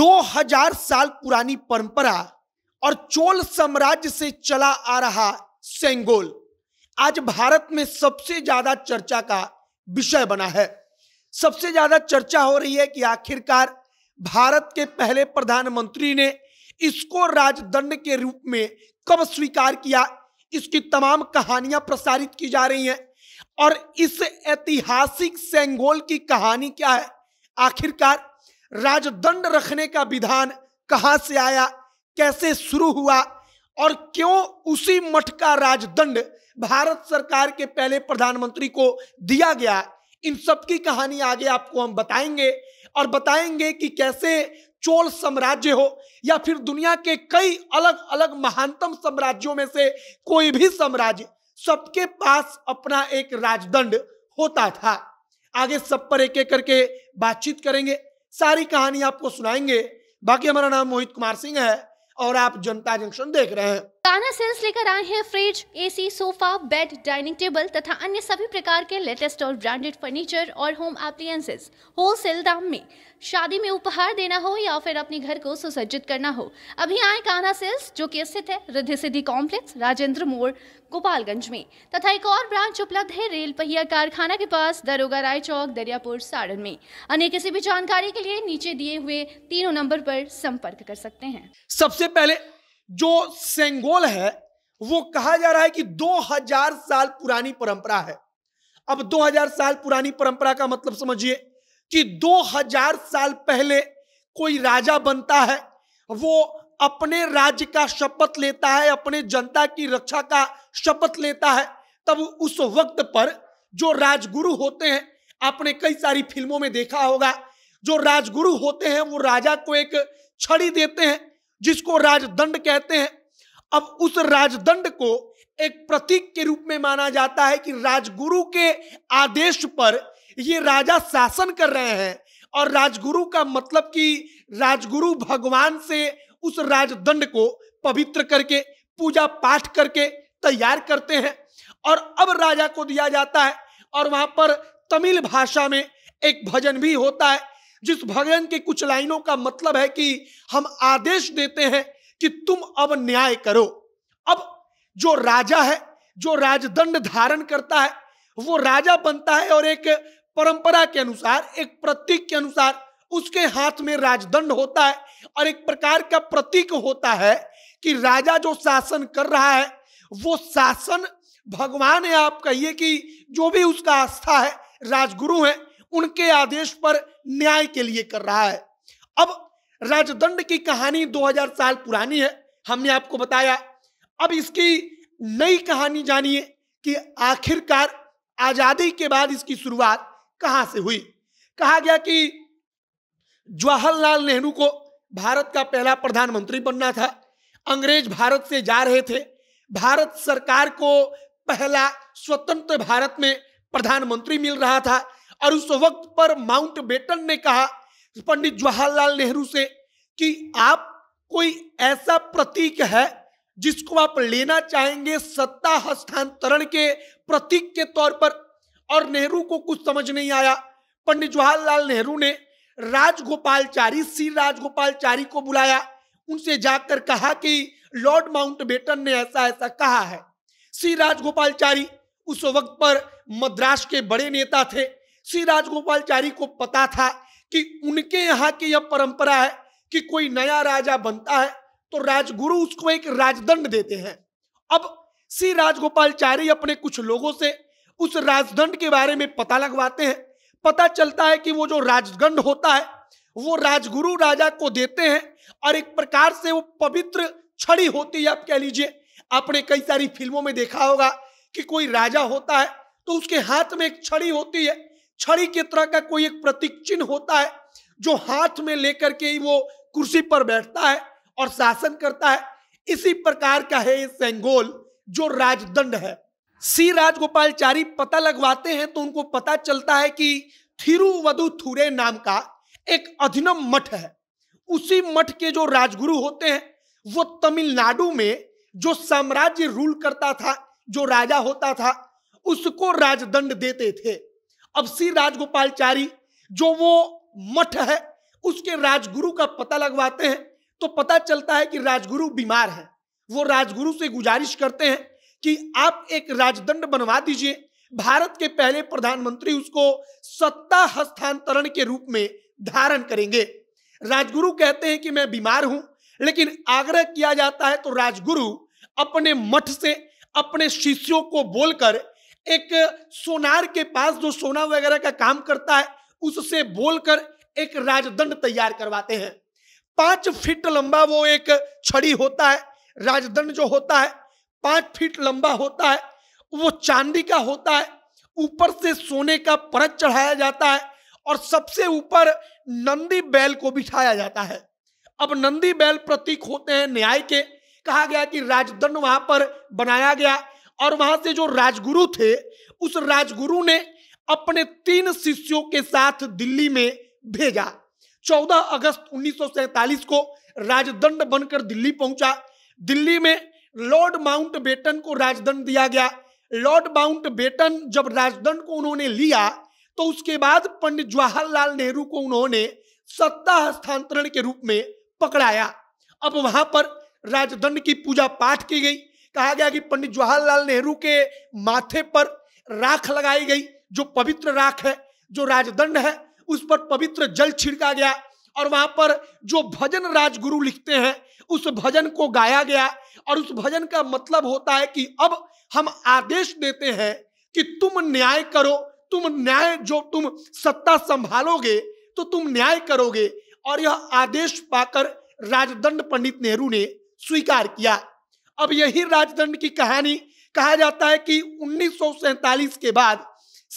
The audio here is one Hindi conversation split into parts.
2000 साल पुरानी परंपरा और चोल साम्राज्य से चला आ रहा सेंगोल आज भारत में सबसे ज्यादा चर्चा का विषय बना है सबसे ज्यादा चर्चा हो रही है कि आखिरकार भारत के पहले प्रधानमंत्री ने इसको राजदंड के रूप में कब स्वीकार किया इसकी तमाम कहानियां प्रसारित की जा रही हैं और इस ऐतिहासिक सेंगोल की कहानी क्या है आखिरकार राजदंड रखने का विधान कहां से आया कैसे शुरू हुआ और क्यों उसी मठ का राजदंड भारत सरकार के पहले प्रधानमंत्री को दिया गया इन सब की कहानी आगे आपको हम बताएंगे और बताएंगे कि कैसे चोल साम्राज्य हो या फिर दुनिया के कई अलग अलग महानतम साम्राज्यों में से कोई भी साम्राज्य सबके पास अपना एक राजदंड होता था आगे सब पर एक एक करके बातचीत करेंगे सारी कहानी आपको सुनाएंगे बाकी हमारा नाम मोहित कुमार सिंह है और आप जनता जंक्शन देख रहे हैं ताना सेल्स लेकर आए हैं fridge AC, sofa bed dining table तथा अन्य सभी प्रकार के लेटेस्ट और ब्रांडेड फर्नीचर और होम एप्लायंसेस होलसेल दाम में शादी में उपहार देना हो या फिर अपने घर को सुसज्जित करना हो अभी आए काना सेल्स जो कि स्थित है रिद्धि सिद्धि कॉम्प्लेक्स राजेंद्र मोड़ गोपालगंज में तथा एक और ब्रांच उपलब्ध है रेल पहिया कारखाना के पास दरोगा राय चौक दरियापुर साड़न में अन्य किसी भी जानकारी के लिए नीचे दिए हुए तीनों नंबर पर संपर्क कर सकते हैं सबसे पहले जो सेंगोल है वो कहा जा रहा है कि 2000 साल पुरानी परंपरा है अब 2000 साल पुरानी परंपरा का मतलब समझिए कि 2000 साल पहले कोई राजा बनता है वो अपने राज्य का शपथ लेता है अपने जनता की रक्षा का शपथ लेता है तब उस वक्त पर जो राजगुरु होते हैं आपने कई सारी फिल्मों में देखा होगा जो राजगुरु होते हैं वो राजा को एक छड़ी देते हैं जिसको राजदंड कहते हैं अब उस राजदंड को एक प्रतीक के रूप में माना जाता है कि राजगुरु के आदेश पर ये राजा शासन कर रहे हैं और राजगुरु का मतलब कि राजगुरु भगवान से उस राजदंड को पवित्र करके पूजा पाठ करके तैयार करते हैं और अब राजा को दिया जाता है और वहां पर तमिल भाषा में एक भजन भी होता है जिस भजन के कुछ लाइनों का मतलब है कि हम आदेश देते हैं कि तुम अब न्याय करो अब जो राजा है जो राजदंड धारण करता है वो राजा बनता है और एक परंपरा के अनुसार एक प्रतीक के अनुसार उसके हाथ में राजदंड होता है और एक प्रकार का प्रतीक होता है कि राजा जो शासन कर रहा है वो शासन भगवान है आप कहिए कि जो भी उसका आस्था है राजगुरु है उनके आदेश पर न्याय के लिए कर रहा है अब राजदंड की कहानी 2000 साल पुरानी है हमने आपको बताया अब इसकी नई कहानी जानिए कि आखिरकार आजादी के बाद इसकी शुरुआत कहां से हुई कहा गया कि जवाहरलाल नेहरू को भारत का पहला प्रधानमंत्री बनना था अंग्रेज भारत से जा रहे थे भारत सरकार को पहला स्वतंत्र भारत में प्रधानमंत्री मिल रहा था और उस वक्त पर माउंट बेटन ने कहा पंडित जवाहरलाल नेहरू से कि आप कोई ऐसा प्रतीक है जिसको आप लेना चाहेंगे सत्ता हस्तांतरण के प्रतीक के तौर पर और नेहरू को कुछ समझ नहीं आया पंडित जवाहरलाल नेहरू ने राजगोपालचारी श्री राजगोपालचारी को बुलाया उनसे जाकर कहा कि लॉर्ड माउंटबेटन ने ऐसा ऐसा कहा है श्री राजगोपालचारी उस वक्त पर मद्रास के बड़े नेता थे श्री राजगोपालचारी को पता था कि उनके यहाँ की यह परंपरा है कि कोई नया राजा बनता है तो राजगुरु उसको एक राजदंड देते हैं अब श्री राजगोपालचारी अपने कुछ लोगों से उस राजदंड के बारे में पता लगवाते हैं पता चलता है कि वो जो राजदंड होता है वो राजगुरु राजा को देते हैं और एक प्रकार से वो पवित्र छड़ी होती है आप कह लीजिए आपने कई सारी फिल्मों में देखा होगा कि कोई राजा होता है तो उसके हाथ में एक छड़ी होती है छड़ी की तरह का कोई एक प्रतीक चिन्ह होता है जो हाथ में लेकर के वो कुर्सी पर बैठता है और शासन करता है इसी प्रकार का है ये सेंगोल जो राजदंड है सी राजगोपालचारी पता लगवाते हैं तो उनको पता चलता है कि थुरे नाम का एक अधिनम मठ है उसी मठ के जो राजगुरु होते हैं वो तमिलनाडु में जो साम्राज्य रूल करता था जो राजा होता था उसको राजदंड देते थे अब श्री राजगोपालचारी जो वो मठ है उसके राजगुरु का पता लगवाते हैं तो पता चलता है कि राजगुरु बीमार है वो राजगुरु से गुजारिश करते हैं कि आप एक राजदंड बनवा दीजिए भारत के पहले प्रधानमंत्री उसको सत्ता हस्तांतरण के रूप में धारण करेंगे राजगुरु कहते हैं कि मैं बीमार हूं लेकिन आग्रह किया जाता है तो राजगुरु अपने मठ से अपने शिष्यों को बोलकर एक सोनार के पास जो सोना वगैरह का काम करता है उससे बोलकर एक राजदंड तैयार करवाते हैं पांच फीट लंबा वो एक छड़ी होता है राजदंड जो होता है पांच फीट लंबा होता है वो चांदी का होता है ऊपर से सोने का परत चढ़ाया जाता है और सबसे ऊपर नंदी बैल को बिठाया जाता है अब नंदी बैल प्रतीक होते हैं न्याय के कहा गया कि राजदंड वहां पर बनाया गया और वहां से जो राजगुरु थे उस राजगुरु ने अपने तीन शिष्यों के साथ दिल्ली में भेजा 14 अगस्त उन्नीस को राजदंड बनकर दिल्ली पहुंचा दिल्ली में लॉर्ड माउंट बेटन को राजदंड दिया गया लॉर्ड माउंट बेटन जब राजदंड को उन्होंने लिया तो उसके बाद पंडित जवाहरलाल नेहरू को उन्होंने सत्ता हस्तांतरण के रूप में पकड़ाया अब वहां पर राजदंड की पूजा पाठ की गई कहा गया कि पंडित जवाहरलाल नेहरू के माथे पर राख लगाई गई जो पवित्र राख है जो राजदंड है उस पर पवित्र जल छिड़का गया और वहां पर जो भजन राजगुरु लिखते हैं उस भजन को गाया गया और उस भजन का मतलब होता है कि अब हम आदेश देते हैं कि तुम न्याय करो तुम न्याय जो तुम सत्ता संभालोगे तो तुम न्याय करोगे और यह आदेश पाकर राजदंड पंडित नेहरू ने स्वीकार किया अब यही राजदंड की कहानी कहा जाता है कि उन्नीस के बाद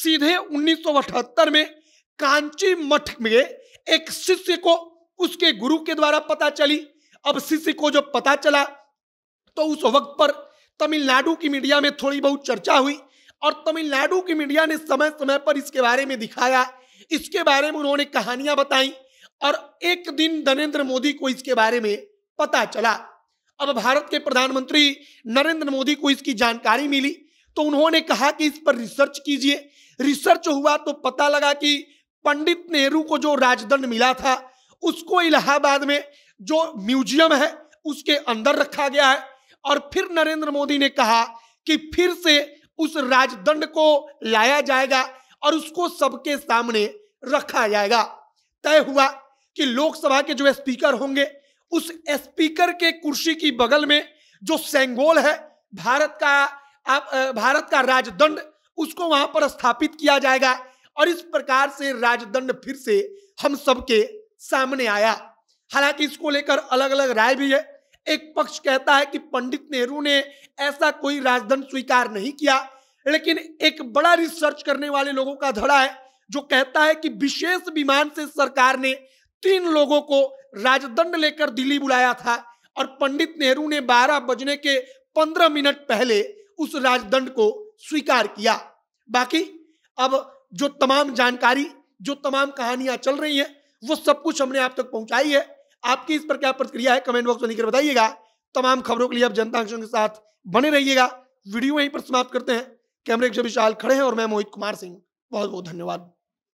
सीधे उन्नीस में कांची मठ में एक शिष्य को उसके गुरु के द्वारा पता चली अब शिष्य को जब पता चला तो उस वक्त पर तमिलनाडु की मीडिया में थोड़ी बहुत चर्चा हुई और तमिलनाडु की मीडिया ने समय समय पर इसके बारे में दिखाया इसके बारे में उन्होंने कहानियां बताई और एक दिन नरेंद्र मोदी को इसके बारे में पता चला अब भारत के प्रधानमंत्री नरेंद्र मोदी को इसकी जानकारी मिली तो उन्होंने कहा कि इस पर रिसर्च कीजिए रिसर्च हुआ तो पता लगा कि पंडित नेहरू को जो राजदंड मिला था उसको इलाहाबाद में जो म्यूजियम है उसके अंदर रखा गया है और फिर नरेंद्र मोदी ने कहा कि फिर से उस राजदंड को लाया जाएगा और उसको सबके सामने रखा जाएगा तय हुआ कि लोकसभा के जो स्पीकर होंगे उस स्पीकर के कुर्सी की बगल में जो सेंगोल है भारत का आप भारत का राजदंड उसको वहां पर स्थापित किया जाएगा और इस प्रकार से राजदंड फिर से हम सबके सामने आया हालांकि इसको लेकर अलग अलग राय भी है एक पक्ष कहता है कि पंडित नेहरू ने ऐसा कोई राजदंड स्वीकार नहीं किया लेकिन एक बड़ा रिसर्च करने वाले लोगों का धड़ा है जो कहता है कि विशेष विमान से सरकार ने तीन लोगों को राजदंड लेकर दिल्ली बुलाया था और पंडित नेहरू ने 12 बजने के 15 मिनट पहले उस राजदंड को स्वीकार किया बाकी अब जो तमाम जानकारी जो तमाम कहानियां चल रही हैं वो सब कुछ हमने आप तक पहुंचाई है आपकी इस पर क्या प्रतिक्रिया है कमेंट बॉक्स में लिखकर बताइएगा तमाम खबरों के लिए आप जनता के साथ बने रहिएगा वीडियो यहीं पर समाप्त करते हैं कैमरे के विशाल खड़े हैं और मैं मोहित कुमार सिंह बहुत बहुत धन्यवाद